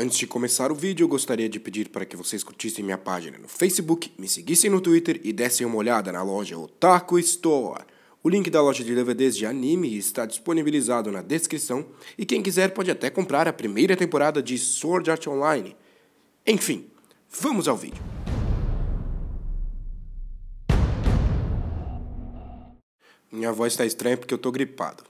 Antes de começar o vídeo, eu gostaria de pedir para que vocês curtissem minha página no Facebook, me seguissem no Twitter e dessem uma olhada na loja Otaku Store. O link da loja de DVDs de anime está disponibilizado na descrição e quem quiser pode até comprar a primeira temporada de Sword Art Online. Enfim, vamos ao vídeo. Minha voz está estranha porque eu tô gripado.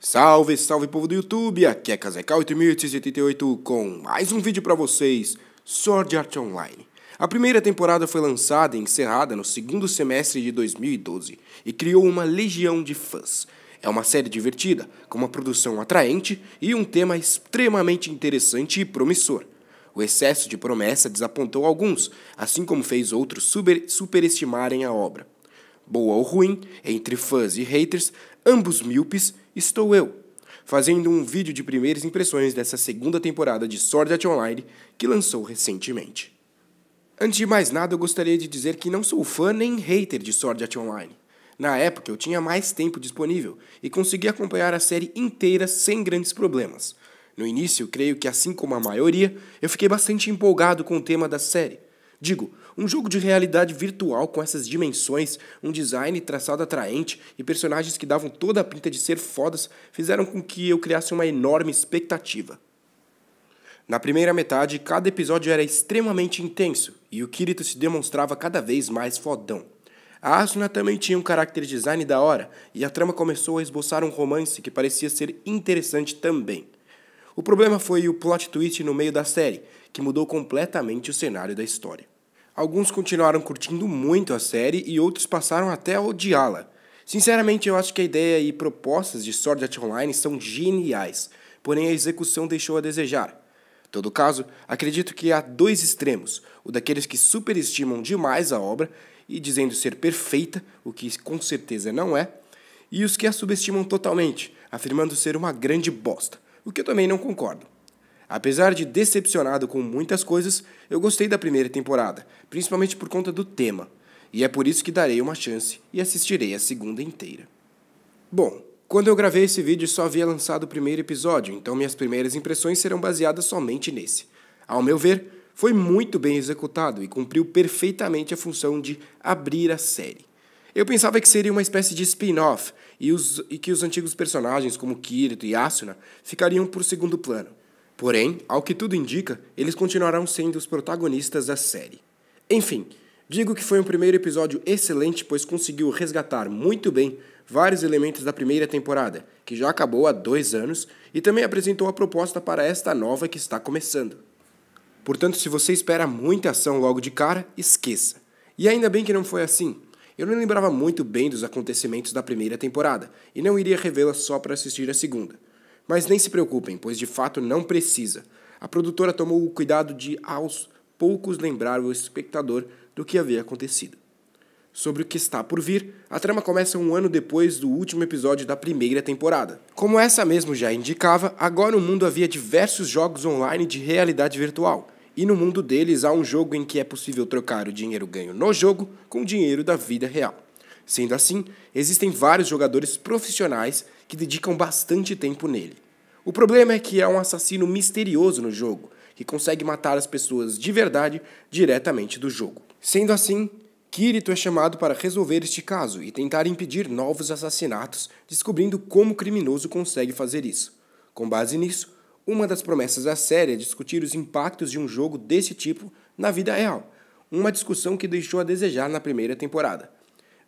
Salve, salve povo do YouTube, aqui é Kazeká8888 com mais um vídeo para vocês, Sword Art Online. A primeira temporada foi lançada e encerrada no segundo semestre de 2012 e criou uma legião de fãs. É uma série divertida, com uma produção atraente e um tema extremamente interessante e promissor. O excesso de promessa desapontou alguns, assim como fez outros super superestimarem a obra boa ou ruim, entre fãs e haters, ambos míopes, estou eu, fazendo um vídeo de primeiras impressões dessa segunda temporada de Sword Art Online que lançou recentemente. Antes de mais nada, eu gostaria de dizer que não sou fã nem hater de Sword Art Online. Na época, eu tinha mais tempo disponível e consegui acompanhar a série inteira sem grandes problemas. No início, creio que assim como a maioria, eu fiquei bastante empolgado com o tema da série, Digo, um jogo de realidade virtual com essas dimensões, um design traçado atraente e personagens que davam toda a pinta de ser fodas fizeram com que eu criasse uma enorme expectativa. Na primeira metade, cada episódio era extremamente intenso e o Kirito se demonstrava cada vez mais fodão. A Asuna também tinha um character design da hora e a trama começou a esboçar um romance que parecia ser interessante também. O problema foi o plot twist no meio da série, que mudou completamente o cenário da história. Alguns continuaram curtindo muito a série e outros passaram até a odiá-la. Sinceramente, eu acho que a ideia e propostas de Sword Art Online são geniais, porém a execução deixou a desejar. Todo caso, acredito que há dois extremos: o daqueles que superestimam demais a obra e dizendo ser perfeita, o que com certeza não é, e os que a subestimam totalmente, afirmando ser uma grande bosta o que eu também não concordo. Apesar de decepcionado com muitas coisas, eu gostei da primeira temporada, principalmente por conta do tema, e é por isso que darei uma chance e assistirei a segunda inteira. Bom, quando eu gravei esse vídeo só havia lançado o primeiro episódio, então minhas primeiras impressões serão baseadas somente nesse. Ao meu ver, foi muito bem executado e cumpriu perfeitamente a função de abrir a série. Eu pensava que seria uma espécie de spin-off e, e, que os antigos personagens como Kirito e Asuna ficariam por segundo plano. Porém, ao que tudo indica, eles continuarão sendo os protagonistas da série. Enfim, digo que foi um primeiro episódio excelente, pois conseguiu resgatar muito bem vários elementos da primeira temporada, que já acabou há dois anos, e também apresentou a proposta para esta nova que está começando. Portanto, se você espera muita ação logo de cara, esqueça. E ainda bem que não foi assim, eu não lembrava muito bem dos acontecimentos da primeira temporada e não iria revê-la só para assistir a segunda. Mas nem se preocupem, pois de fato não precisa. A produtora tomou o cuidado de, aos poucos, lembrar o espectador do que havia acontecido. Sobre o que está por vir, a trama começa um ano depois do último episódio da primeira temporada. Como essa mesmo já indicava, agora o mundo havia diversos jogos online de realidade virtual e no mundo deles há um jogo em que é possível trocar o dinheiro ganho no jogo com o dinheiro da vida real. Sendo assim, existem vários jogadores profissionais que dedicam bastante tempo nele. O problema é que há um assassino misterioso no jogo, que consegue matar as pessoas de verdade diretamente do jogo. Sendo assim, Kirito é chamado para resolver este caso e tentar impedir novos assassinatos, descobrindo como o criminoso consegue fazer isso. Com base nisso, uma das promessas da série é discutir os impactos de um jogo desse tipo na vida real, uma discussão que deixou a desejar na primeira temporada,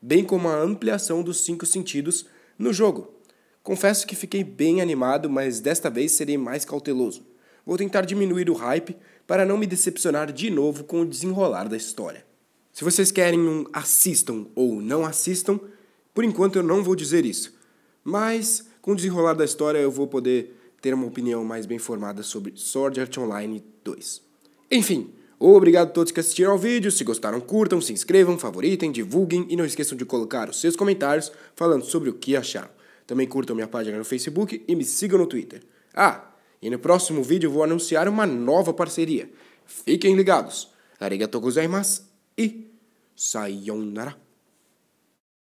bem como a ampliação dos cinco sentidos no jogo. Confesso que fiquei bem animado, mas desta vez serei mais cauteloso. Vou tentar diminuir o hype para não me decepcionar de novo com o desenrolar da história. Se vocês querem um assistam ou não assistam, por enquanto eu não vou dizer isso. Mas com o desenrolar da história eu vou poder ter uma opinião mais bem formada sobre Sword Art Online 2. Enfim, obrigado a todos que assistiram ao vídeo. Se gostaram, curtam, se inscrevam, favoritem, divulguem e não esqueçam de colocar os seus comentários falando sobre o que acharam. Também curtam minha página no Facebook e me sigam no Twitter. Ah, e no próximo vídeo vou anunciar uma nova parceria. Fiquem ligados. Arigatou gozaimasu e sayonara.